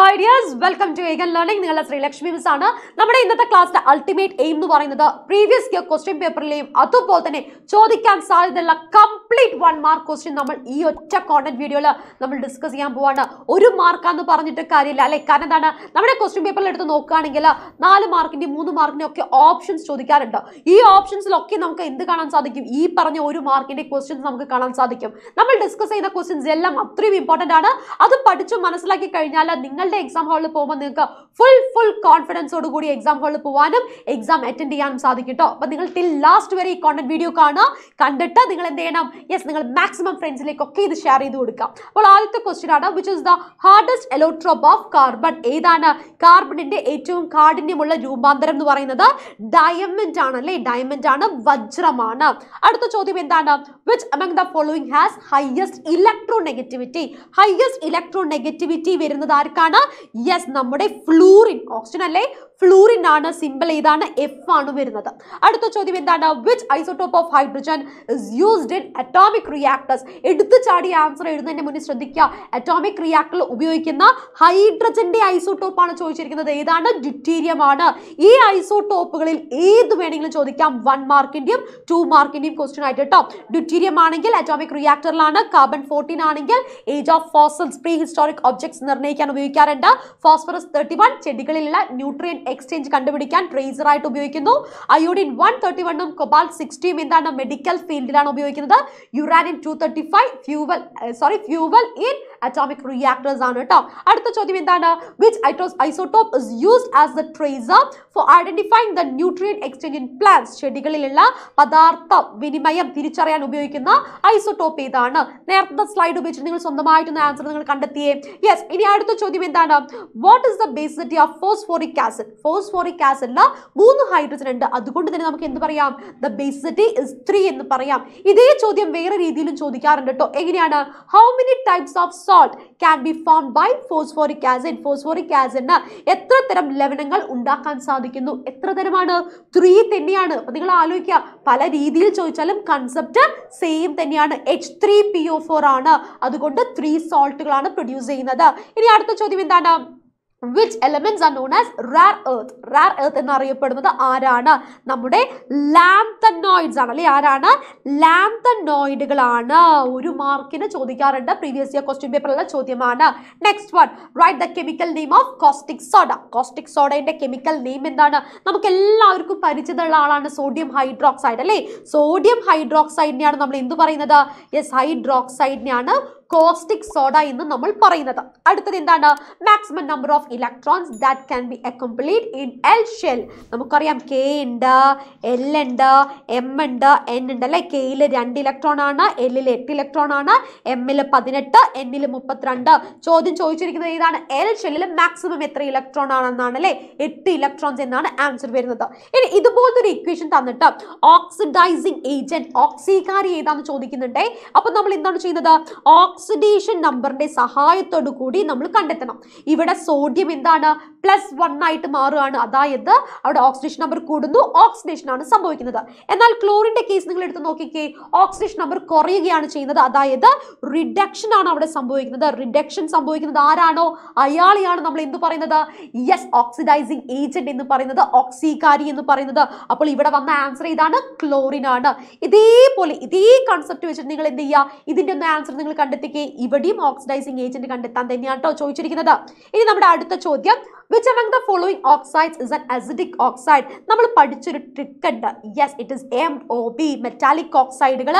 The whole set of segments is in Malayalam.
Hi welcome to Ekan learning നിങ്ങളുടെ ശ്രീലക്ഷ്മി മിസ് ആണ് നമ്മുടെ ഇന്നത്തെ ക്ലാസ്സിന്റെ അൾട്ടിമേറ്റ് എയിം എന്ന് പറയുന്നത് പ്രീവിയസ് ഇയർ ക്വസ്റ്റ്യൻ പേപ്പറിലെയും അതുപോലെ തന്നെ ചോദിക്കാൻ സാധ്യതയുള്ള കംപ്ലീറ്റ് വൺ മാർക്ക് ക്വസ്റ്റ്യൻ നമ്മൾ ഈ ഒറ്റ കോണ്ടന്റ് വീഡിയോയിൽ നമ്മൾ ഡിസ്കസ് ചെയ്യാൻ പോവാണ് ഒരു മാർക്കാന്ന് പറഞ്ഞിട്ട് കാര്യമില്ല അല്ലെ കാരണം എന്താണ് നമ്മുടെ ക്വസ്റ്റ്യൻ പേപ്പറിൽ എടുത്ത് നോക്കുകയാണെങ്കിൽ നാല് മാർക്കിന്റെ മൂന്ന് മാർക്കിന്റെ ഒക്കെ ഓപ്ഷൻസ് ചോദിക്കാറുണ്ട് ഈ ഓപ്ഷൻസിലൊക്കെ നമുക്ക് എന്ത് കാണാൻ സാധിക്കും ഈ പറഞ്ഞ ഒരു മാർക്കിന്റെ ക്വസ്റ്റ്യൻസ് നമുക്ക് കാണാൻ സാധിക്കും നമ്മൾ ഡിസ്കസ് ചെയ്യുന്ന ക്വസ്റ്റ്യൻസ് എല്ലാം അത്രയും ഇമ്പോർട്ടന്റ് ആണ് അത് പഠിച്ചു മനസ്സിലാക്കി കഴിഞ്ഞാൽ നിങ്ങൾ നിങ്ങളുടെ എക്സാം ഹാളിൽ പോകുമ്പോൾ നിങ്ങൾക്ക് ഫുൾ ഫുൾ കോൺഫിഡൻസോട് കൂടി എക്സാം ഹാളിൽ പോകാനും എക്സാം അറ്റൻഡ് ചെയ്യാനും സാധിക്കും കേട്ടോ നിങ്ങൾ ടിൽ ലാസ്റ്റ് വരെ ഈ കോണ്ടന്റ് വീഡിയോ കാണുക കണ്ടിട്ട് നിങ്ങൾ എന്ത് ചെയ്യണം യെസ് നിങ്ങൾ മാക്സിമം ഫ്രണ്ട്സിലേക്ക് ഒക്കെ ഇത് ഷെയർ ചെയ്ത് കൊടുക്കുക അപ്പോൾ ആദ്യത്തെ ക്വസ്റ്റ്യൻ ആണ് which is the hardest allotrope of carbon ഏതാണ് കാർബണിന്റെ ഏറ്റവും കാഠിന്യമുള്ള രൂപാന്തരം എന്ന് പറയുന്നത് ഡയമണ്ട് ആണ് അല്ലെ ഡയമണ്ട് ആണ് വജ്രമാണ് അടുത്ത ചോദ്യം എന്താണ് which among the following has highest electronegativity highest electronegativity വരുന്നത് ആർക്കാണ് യെസ് നമ്മുടെ ഫ്ലൂറിൻ ഓക്സിജൻ അല്ലേ ഫ്ലൂറിൻ ആണ് സിമ്പിൾ ഏതാണ് എഫ് ആണ് വരുന്നത് അടുത്ത ചോദ്യം എന്താണ് which isotope of hydrogen is used in atomic reactors എടുത്തു ചാടി ആൻസർ എഴുതുന്നതിന്റെ മുന്നിൽ ശ്രദ്ധിക്കുക അറ്റോമിക് റിയാക്ടറിൽ ഉപയോഗിക്കുന്ന ഹൈഡ്രജന്റെ ഐസോടോപ്പ് ആണ് ചോദിച്ചിരിക്കുന്നത് ഏതാണ് ഡ്യൂട്ടീരിയം ആണ് ഈ ഐസോടോപ്പുകളിൽ ഏത് വേണമെങ്കിലും ചോദിക്കാം വൺ മാർക്കിന്റെയും ടു മാർക്കിന്റെയും ക്വസ്റ്റ്യൻ ആയിട്ട് കേട്ടോ ഡ്യൂട്ടീരിയം ആണെങ്കിൽ അറ്റോമിക് റിയാക്ടറിലാണ് കാർബൺ ഫോർട്ടീൻ ആണെങ്കിൽ age of fossils prehistoric objects നിർണ്ണയിക്കാൻ ഉപയോഗിക്കാറുണ്ട് ഫോസ്ഫറസ് തേർട്ടി വൺ ചെടികളിലുള്ള ന്യൂട്രിയൻ എക്സ്ചേഞ്ച് കണ്ടുപിടിക്കാൻ ആയിട്ട് ഉപയോഗിക്കുന്നു അയോഡിൻ വൺ തേർട്ടി വണ്ണും കൊബാൽ സിക്സ്റ്റിയും എന്താണ് മെഡിക്കൽ ഫീൽഡിലാണ് ഉപയോഗിക്കുന്നത് uranium two thirty five fuel sorry fuel in atomic reactors ആണ് കേട്ടോ അടുത്ത ചോദ്യം എന്താണ് വിച്ച് ഐറ്റോസ് isotope is used as the tracer for identifying the nutrient exchange in plants ചെടികളിലുള്ള പദാർത്ഥ വിനിമയം തിരിച്ചറിയാൻ ഉപയോഗിക്കുന്ന ഐസോട്ടോപ്പ് ഏതാണ് നേരത്തെ സ്ലൈഡ് ഉപയോഗിച്ചിട്ട് നിങ്ങൾ സ്വന്തമായിട്ടൊന്ന് ആൻസർ നിങ്ങൾ കണ്ടെത്തിയേ യെസ് ഇനി അടുത്ത ചോദ്യം എന്താണ് what is the basicity of phosphoric acid phosphoric ആസിഡിൽ മൂന്ന് ഹൈഡ്രജൻ ഉണ്ട് അതുകൊണ്ട് തന്നെ നമുക്ക് എന്ത് പറയാം ദ ബേസിസിറ്റി ഇസ് ത്രീ എന്ന് പറയാം ഇതേ ചോദ്യം വേറെ രീതിയിലും ചോദിക്കാറുണ്ട് കേട്ടോ എങ്ങനെയാണ് how many types of salt can be form by phosphoric acid phosphoric ആസിഡിന് എത്ര തരം ലവണങ്ങൾ ഉണ്ടാക്കാൻ സാധിക്കുന്നു എത്ര തരമാണ് ത്രീ തന്നെയാണ് അപ്പം നിങ്ങൾ ആലോചിക്കുക പല രീതിയിൽ ചോദിച്ചാലും കൺസെപ്റ്റ് സെയിം തന്നെയാണ് H three P O four ആണ് അതുകൊണ്ട് ത്രീ സോൾട്ടുകളാണ് പ്രൊഡ്യൂസ് ചെയ്യുന്നത് ഇനി അടുത്ത ചോദ്യം എന്താണ് which elements are known as rare earth rare earth എന്നറിയപ്പെടുന്നത് ആരാണ് നമ്മുടെ ലാംതനോയിഡ്സ് ആണ് അല്ലെ ആരാണ് ലാംതനോയിഡുകളാണ് ഒരു മാർക്കിന് ചോദിക്കാറുണ്ട് പ്രീവിയസ് ഇയർ ക്വസ്റ്റ്യൻ പേപ്പറിലുള്ള ചോദ്യമാണ് next one write the chemical name of caustic soda caustic സോഡയുടെ കെമിക്കൽ നെയിം എന്താണ് നമുക്ക് എല്ലാവർക്കും പരിചയമുള്ള ആളാണ് സോഡിയം ഹൈഡ്രോക്സൈഡ് അല്ലേ സോഡിയം ഹൈഡ്രോക്സൈഡിനെയാണ് നമ്മൾ എന്ത് പറയുന്നത് യെസ് ഹൈഡ്രോക്സൈഡിനെയാണ് കോസ്റ്റിക് സോഡ എന്ന് നമ്മൾ പറയുന്നത് അടുത്തത് എന്താണ് maximum number of electrons that can be accomplete in L shell നമുക്കറിയാം കെ ഉണ്ട് എൽ ഉണ്ട് എം ഉണ്ട് എൻ ഉണ്ട് അല്ലേ കെയിൽ രണ്ട് ഇലക്ട്രോൺ ആണ് എല്ലിൽ എട്ട് ഇലക്ട്രോൺ ആണ് എമ്മിൽ പതിനെട്ട് എന്നിൽ മുപ്പത്തിരണ്ട് ചോദ്യം ചോദിച്ചിരിക്കുന്നത് ഏതാണ് എൽ ഷെല്ലിൽ മാക്സിമം എത്ര ഇലക്ട്രോൺ ആണെന്നാണ് അല്ലെ എട്ട് ഇലക്ട്രോൺസ് എന്നാണ് ആൻസർ വരുന്നത് ഇനി ഇതുപോലത്തെ ഒരു ഇക്വേഷൻ തന്നിട്ട് ഓക്സിഡൈസിങ് ഏജന്റ് ഓക്സികാരി ഏതാണെന്ന് ചോദിക്കുന്നുണ്ടേ അപ്പൊ നമ്മൾ എന്താണ് ചെയ്യുന്നത് ഓക്സ് ഓക്സിഡേഷൻ നമ്പറിൻ്റെ സഹായത്തോടു കൂടി നമ്മൾ കണ്ടെത്തണം ഇവിടെ സോഡിയം എന്താണ് പ്ലസ് വൺ ആയിട്ട് മാറുകയാണ് അതായത് അവിടെ ഓക്സിഡേഷൻ നമ്പർ കൂടുന്നു ഓക്സിഡേഷൻ ആണ് സംഭവിക്കുന്നത് എന്നാൽ ക്ലോറിൻ്റെ കേസ് നിങ്ങൾ എടുത്ത് നോക്കിക്കേ ഓക്സിഡേഷൻ നമ്പർ കുറയുകയാണ് ചെയ്യുന്നത് അതായത് റിഡക്ഷൻ ആണ് അവിടെ സംഭവിക്കുന്നത് റിഡക്ഷൻ സംഭവിക്കുന്നത് ആരാണോ അയാളെയാണ് നമ്മൾ എന്ത് പറയുന്നത് യെസ് ഓക്സിഡൈസിങ് ഏജന്റ് എന്ന് പറയുന്നത് ഓക്സികാരി എന്ന് പറയുന്നത് അപ്പോൾ ഇവിടെ വന്ന ആൻസർ ഇതാണ് ക്ലോറിൻ ആണ് ഇതേപോലെ ഇതേ കൺസെപ്റ്റ് വെച്ചിട്ട് നിങ്ങൾ എന്ത് ചെയ്യുക ഇതിൻ്റെ ഒന്ന് ആൻസർ നിങ്ങൾ കണ്ടെത്തി ഇവിടെയും ഓക്സിഡൈസിങ് ഏജന്റ് കണ്ടെത്താൻ തന്നെയാണ് കേട്ടോ ചോദിച്ചിരിക്കുന്നത് ഇനി നമ്മുടെ അടുത്ത ചോദ്യം which among the following oxides is an acidic oxide നമ്മൾ പഠിച്ചൊരു ട്രിക്ക് ഉണ്ട് yes it is M O B metallic ഓക്സൈഡുകൾ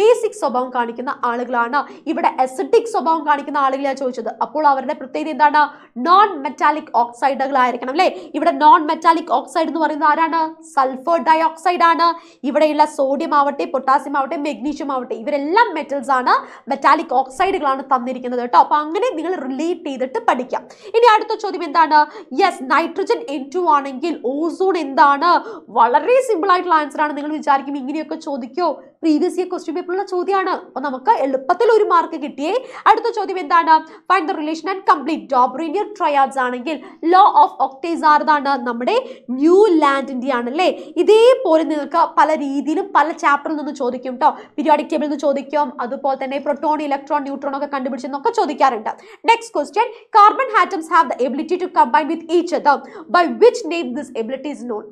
ബേസിക് സ്വഭാവം കാണിക്കുന്ന ആളുകളാണ് ഇവിടെ അസിഡിക് സ്വഭാവം കാണിക്കുന്ന ആളുകളെയാണ് ചോദിച്ചത് അപ്പോൾ അവരുടെ പ്രത്യേകത എന്താണ് നോൺ മെറ്റാലിക് ഓക്സൈഡുകളായിരിക്കണം അല്ലേ ഇവിടെ നോൺ മെറ്റാലിക് ഓക്സൈഡ് എന്ന് പറയുന്നത് ആരാണ് സൾഫർ ഡൈ ഓക്സൈഡ് ആണ് ഇവിടെയുള്ള സോഡിയം ആവട്ടെ പൊട്ടാസ്യം ആവട്ടെ മെഗ്നീഷ്യം ആവട്ടെ ഇവരെല്ലാം മെറ്റൽസ് ആണ് മെറ്റാലിക് ഓക്സൈഡുകളാണ് തന്നിരിക്കുന്നത് കേട്ടോ അപ്പൊ അങ്ങനെ നിങ്ങൾ റിലേറ്റ് ചെയ്തിട്ട് പഠിക്കാം ഇനി അടുത്ത ചോദ്യം എന്താണ് യെസ് നൈട്രജൻ എൻ ടു ആണെങ്കിൽ ഓസോൺ എന്താണ് വളരെ സിമ്പിൾ ആയിട്ടുള്ള ആൻസർ ആണ് നിങ്ങൾ വിചാരിക്കും ഇങ്ങനെയൊക്കെ ചോദിക്കോ പ്രീവിയസ് ഇയർ ക്വസ്റ്റ്യൻ പേപ്പറിലുള്ള ചോദ്യമാണ് അപ്പോൾ നമുക്ക് എളുപ്പത്തിൽ ഒരു മാർക്ക് കിട്ടിയേ അടുത്ത ചോദ്യം എന്താണ് find the relation and complete Dobereiner triads ആണെങ്കിൽ ലോ ഓഫ് ഒക്ടേസാർ ഇതാണ് നമ്മുടെ ന്യൂ ലാൻഡിൻ്റെ ആണല്ലേ ഇതേപോലെ നിങ്ങൾക്ക് പല രീതിയിലും പല ചാപ്റ്ററിൽ നിന്ന് ചോദിക്കും കേട്ടോ പിരിയോഡിക് ടേബിൾ നിന്ന് ചോദിക്കും അതുപോലെ തന്നെ പ്രോട്ടോൺ ഇലക്ട്രോൺ ന്യൂട്രോൺ ഒക്കെ കണ്ടുപിടിച്ചെന്നൊക്കെ ചോദിക്കാറുണ്ട് next question carbon atoms have the ability to combine with each other by which name this ability is known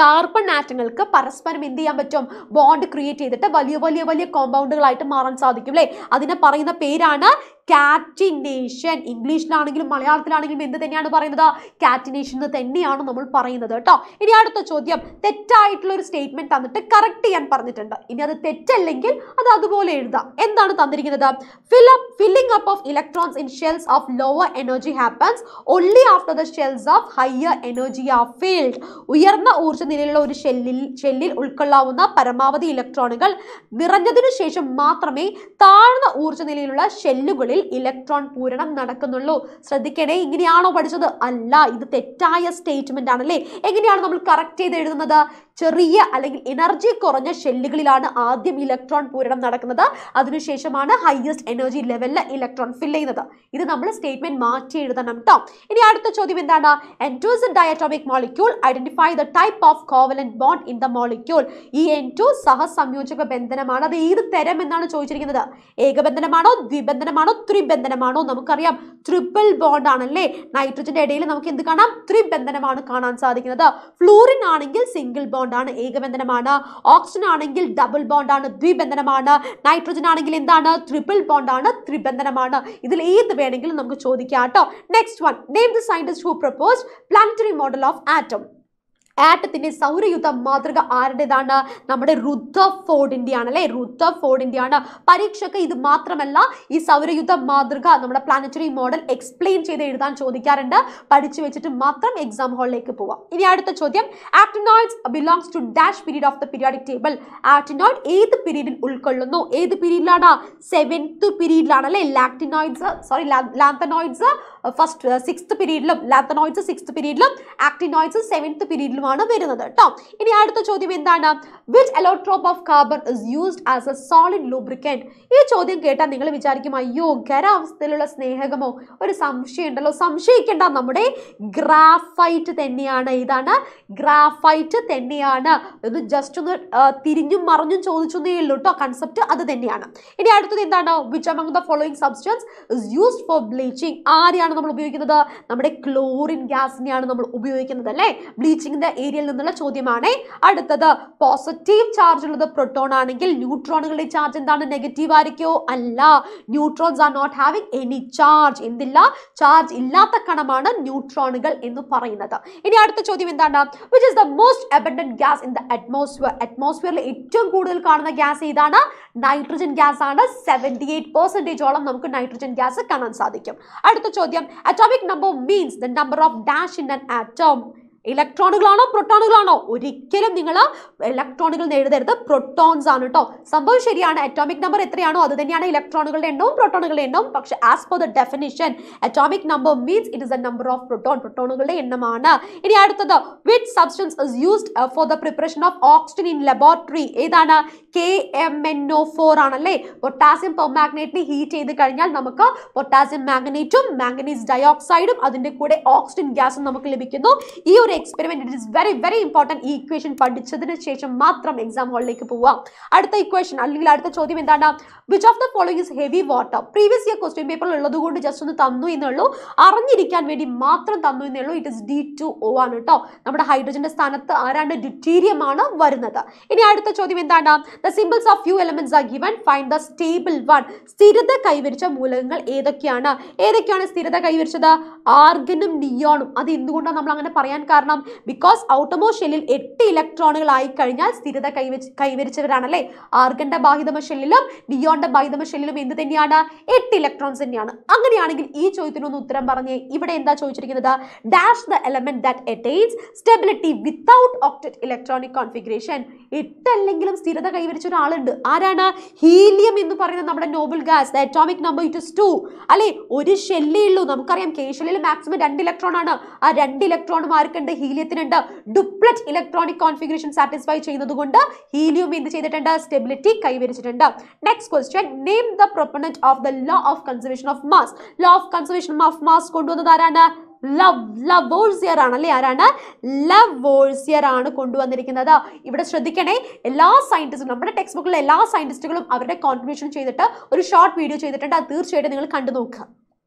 carbon ആറ്റങ്ങൾക്ക് പരസ്പരം എന്ത് ചെയ്യാൻ പറ്റും ബോണ്ട് ക്രിയേറ്റ് ചെയ്തിട്ട് വലിയ വലിയ വലിയ കോമ്പൗണ്ടുകളായിട്ട് മാറാൻ സാധിക്കും അല്ലേ അതിനെ പറയുന്ന പേരാണ് കാറ്റിനേഷൻ ഇംഗ്ലീഷിലാണെങ്കിലും മലയാളത്തിലാണെങ്കിലും എന്ത് തന്നെയാണ് പറയുന്നത് കാറ്റിനേഷൻ എന്ന് തന്നെയാണ് നമ്മൾ പറയുന്നത് കേട്ടോ ഇനി അടുത്ത ചോദ്യം തെറ്റായിട്ടുള്ള ഒരു സ്റ്റേറ്റ്മെന്റ് തന്നിട്ട് കറക്റ്റ് ചെയ്യാൻ പറഞ്ഞിട്ടുണ്ട് ഇനി അത് തെറ്റല്ലെങ്കിൽ അത് അതുപോലെ എഴുതാം എന്താണ് തന്നിരിക്കുന്നത് fill up filling up of electrons in shells of lower energy happens only after the shells of higher energy are filled ഉയർന്ന ഊർജ്ജ നിലയിലുള്ള ഒരു ഷെല്ലിൽ ഷെല്ലിൽ ഉൾക്കൊള്ളാവുന്ന പരമാവധി ഇലക്ട്രോണുകൾ നിറഞ്ഞതിനു ശേഷം മാത്രമേ താഴ്ന്ന ഊർജ്ജ നിലയിലുള്ള ഷെല്ലുകളിൽ ഇലക്ട്രോണിൽ ഇലക്ട്രോൺ പൂരണം നടക്കുന്നുള്ളൂ ശ്രദ്ധിക്കണേ ഇങ്ങനെയാണോ പഠിച്ചത് അല്ല ഇത് തെറ്റായ സ്റ്റേറ്റ്മെന്റ് ആണല്ലേ എങ്ങനെയാണ് നമ്മൾ കറക്റ്റ് ചെയ്ത് എഴുതുന്നത് ചെറിയ അല്ലെങ്കിൽ എനർജി കുറഞ്ഞ ഷെല്ലുകളിലാണ് ആദ്യം ഇലക്ട്രോൺ പൂരണം നടക്കുന്നത് അതിനുശേഷമാണ് ഹയസ്റ്റ് എനർജി ലെവലിൽ ഇലക്ട്രോൺ ഫിൽ ചെയ്യുന്നത് ഇത് നമ്മൾ സ്റ്റേറ്റ്മെന്റ് മാറ്റി എഴുതണം കേട്ടോ ഇനി അടുത്ത ചോദ്യം എന്താണ് N two is diatomic molecule identify the type of covalent bond in the molecule ഈ എൻറ്റോ സഹസംയോജക ബന്ധനമാണ് അത് ഏത് തരം എന്നാണ് ചോദിച്ചിരിക്കുന്നത് ഏകബന്ധനമാണോ ദ്വിബന്ധനമാണോ ത്രിബന്ധനമാണോ നമുക്കറിയാം ട്രിപ്പിൾ ബോണ്ട് ആണല്ലേ നൈട്രജന്റെ ഇടയിൽ നമുക്ക് എന്ത് കാണാം ത്രിബന്ധനമാണ് കാണാൻ സാധിക്കുന്നത് ഫ്ലൂറിൻ ആണെങ്കിൽ സിംഗിൾ ബോണ്ട് ബോണ്ടാണ് ഏകബന്ധനമാണ് ഓക്സിജൻ ആണെങ്കിൽ ഡബിൾ ബോണ്ടാണ് ദ്വിബന്ധനമാണ് നൈട്രജൻ ആണെങ്കിൽ എന്താണ് ട്രിപ്പിൾ ബോണ്ടാണ് ത്രിബന്ധനമാണ് ഇതിൽ ഏത് വേണമെങ്കിലും നമുക്ക് ചോദിക്കാം കേട്ടോ next one name the scientist who propose planetary model of atom ആറ്റത്തിന്റെ സൗരയുദ്ധ മാതൃക ആരുടേതാണ് നമ്മുടെ റുദ്ധഫോർഡിൻ്റെയാണ് അല്ലേ ആണ് പരീക്ഷയ്ക്ക് ഇത് മാത്രമല്ല ഈ സൗരയുദ്ധ മാതൃക നമ്മുടെ പ്ലാനറ്ററി മോഡൽ എക്സ്പ്ലെയിൻ ചെയ്ത് എഴുതാൻ ചോദിക്കാറുണ്ട് പഠിച്ചു വെച്ചിട്ട് മാത്രം എക്സാം ഹാളിലേക്ക് പോവാം ഇനി അടുത്ത ചോദ്യം actinoids belongs to dash period of the periodic table actinoid ഏത് പീരീഡിൽ ഉൾക്കൊള്ളുന്നു ഏത് പീരീഡിലാണ് സെവൻത്ത് പീരീഡിലാണ് അല്ലെ ലാക്ടിനോയിഡ്സ് sorry lanthanoids first six uh, പീരീഡിലും ലാത്തനോയിഡ്സ് സിക്സ് പീരീഡിലും ആക്ടിനോയിഡ്സ് സെവൻത്ത് പീരീഡിലുമാണ് വരുന്നത് കേട്ടോ ഇനി അടുത്ത ചോദ്യം എന്താണ് which allotrope of carbon is used as a solid lubricant ഈ ചോദ്യം കേട്ടാൽ നിങ്ങൾ വിചാരിക്കും അയ്യോ ഖരാവസ്ഥയിലുള്ള സ്നേഹകമോ ഒരു സംശയം ഉണ്ടല്ലോ സംശയിക്കേണ്ട നമ്മുടെ ഗ്രാഫൈറ്റ് തന്നെയാണ് ഇതാണ് ഗ്രാഫൈറ്റ് തന്നെയാണ് ഇത് ജസ്റ്റ് ഒന്ന് തിരിഞ്ഞും മറിഞ്ഞും ചോദിച്ചു എന്നേ ഉള്ളൂ കേട്ടോ കൺസെപ്റ്റ് അത് തന്നെയാണ് ഇനി അടുത്തത് എന്താണ് which among the following substance is used for bleaching ആരെയാണ് എന്തിനെയാണ് നമ്മൾ ഉപയോഗിക്കുന്നത് നമ്മുടെ ക്ലോറിൻ ഗ്യാസിനെയാണ് നമ്മൾ ഉപയോഗിക്കുന്നത് അല്ലേ ബ്ലീച്ചിങ്ങിന്റെ ഏരിയയിൽ നിന്നുള്ള ചോദ്യമാണ് അടുത്തത് പോസിറ്റീവ് ചാർജ് ഉള്ളത് പ്രൊട്ടോൺ ആണെങ്കിൽ ന്യൂട്രോണുകളുടെ ചാർജ് എന്താണ് നെഗറ്റീവ് ആയിരിക്കോ അല്ല neutrons are not having any charge എന്തില്ല ചാർജ് ഇല്ലാത്ത കണമാണ് ന്യൂട്രോണുകൾ എന്ന് പറയുന്നത് ഇനി അടുത്ത ചോദ്യം എന്താണ് which is the most abundant gas in the atmosphere അറ്റ്മോസ്ഫിയറിൽ ഏറ്റവും കൂടുതൽ കാണുന്ന ഗ്യാസ് ഏതാണ് നൈട്രജൻ ഗ്യാസ് ആണ് സെവൻറ്റി എയ്റ്റ് പെർസെൻറ്റേജോളം നമുക്ക് നൈട്രജൻ ഗ്യാസ് കാണാൻ സാധിക്കും അടുത്ത ചോദ്യം Atomic number means the number of dash in an atom. ഇലക്ട്രോണുകളാണോ പ്രോട്ടോണുകളാണോ ഒരിക്കലും നിങ്ങൾ ഇലക്ട്രോണുകൾ എഴുതരുത് പ്രോട്ടോൺസ് ആണ് കേട്ടോ സംഭവം ശരിയാണ് അറ്റോമിക് നമ്പർ എത്രയാണോ അത് തന്നെയാണ് ഇലക്ട്രോണുകളുടെ എണ്ണവും പ്രോട്ടോണുകളുടെ എണ്ണവും പക്ഷെ as per the definition atomic number means it is a number of proton പ്രോട്ടോണുകളുടെ എണ്ണമാണ് ഇനി അടുത്തത് which substance is used for the preparation of oxygen in laboratory ഏതാണ് K M N O four ആണല്ലേ പൊട്ടാസ്യം പെർമാഗ്നേറ്റിനെ ഹീറ്റ് ചെയ്ത് കഴിഞ്ഞാൽ നമുക്ക് പൊട്ടാസ്യം മാഗ്നേറ്റും മാംഗനീസ് ഡയോക്സൈഡും അതിൻ്റെ കൂടെ ഓക്സിജൻ ഗ്യാസും നമുക്ക് ലഭിക്കുന്നു ഈ ഒരു ഒരു experiment it is very very important ഈ ഇക്വേഷൻ പഠിച്ചതിന് ശേഷം മാത്രം എക്സാം ഹാളിലേക്ക് പോവാം അടുത്ത ഇക്വേഷൻ അല്ലെങ്കിൽ അടുത്ത ചോദ്യം എന്താണ് which of the following is heavy water previous year question paper ഉള്ളത് കൊണ്ട് ജസ്റ്റ് ഒന്ന് തന്നു എന്നുള്ളൂ അറിഞ്ഞിരിക്കാൻ വേണ്ടി മാത്രം തന്നു എന്നുള്ളൂ it is D two O ആണ് കേട്ടോ നമ്മുടെ ഹൈഡ്രജന്റെ സ്ഥാനത്ത് ആരാണ് ആണ് വരുന്നത് ഇനി അടുത്ത ചോദ്യം എന്താണ് the symbols of few elements are given find the stable one സ്ഥിരത കൈവരിച്ച മൂലകങ്ങൾ ഏതൊക്കെയാണ് ഏതൊക്കെയാണ് സ്ഥിരത കൈവരിച്ചത് ആർഗനും നിയോണും അത് എന്തുകൊണ്ടാണ് നമ്മൾ അങ്ങനെ പറയാൻ കാരണം കാരണം ബിക്കോസ് ഔട്ടമോ ഷെല്ലിൽ എട്ട് ഇലക്ട്രോണുകൾ ആയി കഴിഞ്ഞാൽ സ്ഥിരത കൈവച്ച് കൈവരിച്ചവരാണല്ലേ ആർഗന്റെ ബാഹിതമ ഷെല്ലിലും ബിയോണ്ട ബാഹിതമ ഷെല്ലിലും എന്ത് തന്നെയാണ് എട്ട് ഇലക്ട്രോൺസ് തന്നെയാണ് അങ്ങനെയാണെങ്കിൽ ഈ ചോദ്യത്തിനൊന്ന് ഉത്തരം പറഞ്ഞേ ഇവിടെ എന്താ ചോദിച്ചിരിക്കുന്നത് dash the element that attains stability without octet electronic configuration എട്ടല്ലെങ്കിലും സ്ഥിരത കൈവരിച്ച ഒരാളുണ്ട് ആരാണ് ഹീലിയം എന്ന് പറയുന്നത് നമ്മുടെ noble gas the atomic number it is two അല്ലെ ഒരു ഷെല്ലേ ഉള്ളൂ നമുക്കറിയാം കെ ഷെല്ലിൽ മാക്സിമം രണ്ട് ഇലക്ട്രോൺ ആണ് ആ രണ്ട് ഇലക്ട്രോണും ആർക്കുണ്ട് ഇവിടെ ഹീലിയത്തിനുണ്ട് ഡുപ്ലറ്റ് ഇലക്ട്രോണിക് കോൺഫിഗറേഷൻ സാറ്റിസ്ഫൈ കൊണ്ട് ഹീലിയം എന്ത് ചെയ്തിട്ടുണ്ട് സ്റ്റെബിലിറ്റി കൈവരിച്ചിട്ടുണ്ട് next question name the proponent of the law of conservation of mass law of conservation of mass കൊണ്ടുവന്നത് ആരാണ് ലവ് ലവോഴ്സിയർ ആണല്ലേ ആരാണ് ലവോഴ്സിയർ ആണ് കൊണ്ടുവന്നിരിക്കുന്നത് ഇവിടെ ശ്രദ്ധിക്കണേ എല്ലാ സയന്റിസ്റ്റും നമ്മുടെ ടെക്സ്റ്റ് ബുക്കിലെ എല്ലാ സയന്റിസ്റ്റുകളും അവരുടെ കോൺട്രിബ്യൂഷൻ ചെയ്തിട്ട് ഒരു ഷോർട്ട് വീഡിയോ ചെയ്തിട്ടുണ്ട് അത് തീർച്ചയായിട്ടും നിങ്ങൾ കണ്ടു നോക്കുക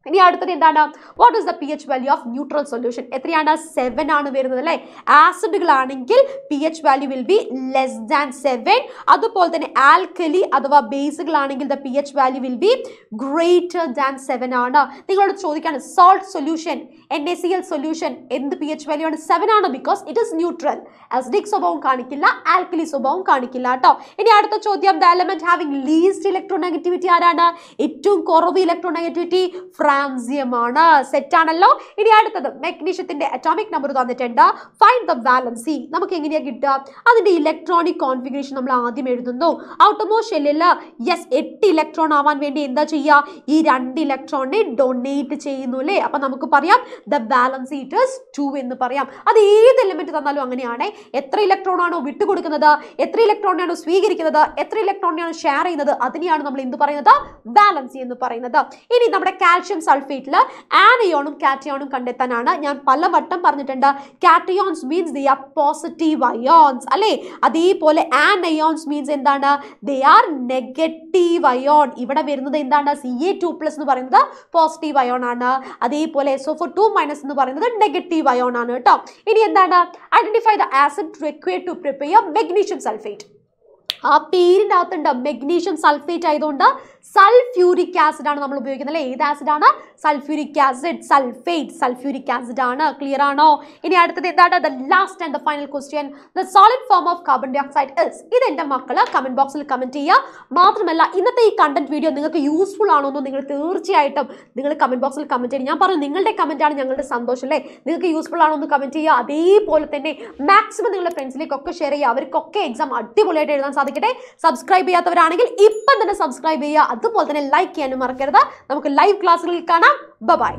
ഇനി അടുത്തത് എന്താണ് what is the P H value of neutral solution എത്രയാണ് സെവൻ ആണ് വരുന്നത് അല്ലേ ആസിഡുകളാണെങ്കിൽ P H value will be less than seven അതുപോലെ തന്നെ ആൽക്കലി അഥവാ ബേസുകളാണെങ്കിൽ the P H value will be greater than seven ആണ് നിങ്ങളോട് ചോദിക്കാണ് salt solution N A C L solution എന്ത് പി എച്ച് വാല്യൂ ആണ് സെവൻ ആണ് because it is neutral acidic സ്വഭാവം കാണിക്കില്ല ആൽക്കലി സ്വഭാവം കാണിക്കില്ല കേട്ടോ ഇനി അടുത്ത ചോദ്യം the element having least electronegativity ആരാണ് ഏറ്റവും കുറവ് ഇലക്ട്രോനെഗറ്റിവിറ്റി നെഗറ്റിവിറ്റി റാംസിയമാണ് സെറ്റ് ആണല്ലോ ഇനി അടുത്തത് മെഗ്നീഷ്യത്തിന്റെ അറ്റോമിക് നമ്പർ തന്നിട്ടുണ്ട് ഫൈൻഡ് ദ വാലൻസി നമുക്ക് എങ്ങനെയാ കിട്ടുക അതിന്റെ ഇലക്ട്രോണിക് കോൺഫിഗറേഷൻ നമ്മൾ ആദ്യം എഴുതുന്നു ഔട്ടമോ ഷെല്ലിൽ യെസ് എട്ട് ഇലക്ട്രോൺ ആവാൻ വേണ്ടി എന്താ ചെയ്യുക ഈ രണ്ട് ഇലക്ട്രോണിനെ ഡൊണേറ്റ് ചെയ്യുന്നു അല്ലേ അപ്പൊ നമുക്ക് പറയാം the valence it is two എന്ന് പറയാം അത് ഏത് എലിമെന്റ് തന്നാലും അങ്ങനെയാണ് എത്ര ഇലക്ട്രോൺ ആണോ വിട്ടുകൊടുക്കുന്നത് എത്ര ഇലക്ട്രോണിനെയാണോ സ്വീകരിക്കുന്നത് എത്ര ഇലക്ട്രോണിനെയാണോ ഷെയർ ചെയ്യുന്നത് അതിനെയാണ് നമ്മൾ എന്ത് പറയുന്നത് ബാലൻസി എന്ന് പറയുന്നത് ഇനി നമ്മുടെ കാൽഷ്യം സൾഫേറ്റിൽ ആനയോണും കാറ്റയോണും കണ്ടെത്താനാണ് ഞാൻ പലവട്ടം പറഞ്ഞിട്ടുണ്ട് cations means they are positive ions അല്ലേ അതേപോലെ ആനയോൺസ് മീൻസ് എന്താണ് ദേ ആർ നെഗറ്റീവ് അയോൺ ഇവിടെ വരുന്നത് എന്താണ് സി എ ടു പ്ലസ് എന്ന് പറയുന്നത് പോസിറ്റീവ് അയോൺ ആണ് അതേപോലെ എസ് ഓഫ് ടു മൈനസ് എന്ന് പറയുന്നത് നെഗറ്റീവ് അയോൺ ആണ് കേട്ടോ ഇനി എന്താണ് identify the acid require to prepare magnesium sulphate ആ പേരിൻ്റെ അകത്തുണ്ട് മെഗ്നീഷ്യം സൾഫേറ്റ് ആയതുകൊണ്ട് സൾഫ്യൂരിക് ആസിഡ് ആണ് നമ്മൾ ഉപയോഗിക്കുന്നത് അല്ലേ ഏത് ആസിഡ് ആണ് sulphuric acid sulphate sulphuric acid ആണ് ക്ലിയർ ആണോ ഇനി അടുത്തത് എന്താണ് the last and the final question the solid form of carbon dioxide is ഇത് എൻ്റെ മക്കൾ കമൻറ്റ് ബോക്സിൽ കമൻറ്റ് ചെയ്യുക മാത്രമല്ല ഇന്നത്തെ ഈ കണ്ടന്റ് വീഡിയോ നിങ്ങൾക്ക് യൂസ്ഫുൾ ആണോ എന്ന് നിങ്ങൾ തീർച്ചയായിട്ടും നിങ്ങൾ കമൻറ്റ് ബോക്സിൽ കമൻറ്റ് ചെയ്യണം ഞാൻ പറഞ്ഞു നിങ്ങളുടെ ആണ് ഞങ്ങളുടെ സന്തോഷം അല്ലേ നിങ്ങൾക്ക് യൂസ്ഫുൾ ആണോ എന്ന് കമൻറ്റ് ചെയ്യുക അതേപോലെ തന്നെ മാക്സിമം നിങ്ങളുടെ ഫ്രണ്ട്സിലേക്കൊക്കെ ഷെയർ ചെയ്യുക അവർക്കൊക്കെ എക്സാം അടിപൊളിയായിട്ട് എഴുതാൻ സാധിക്കും സാധിക്കട്ടെ സബ്സ്ക്രൈബ് ചെയ്യാത്തവരാണെങ്കിൽ ഇപ്പം തന്നെ സബ്സ്ക്രൈബ് ചെയ്യുക അതുപോലെ തന്നെ ലൈക്ക് ചെയ്യാനും മറക്കരുത് നമുക്ക് ലൈവ് ക്ലാസ്സുകളിൽ കാണാം ബൈ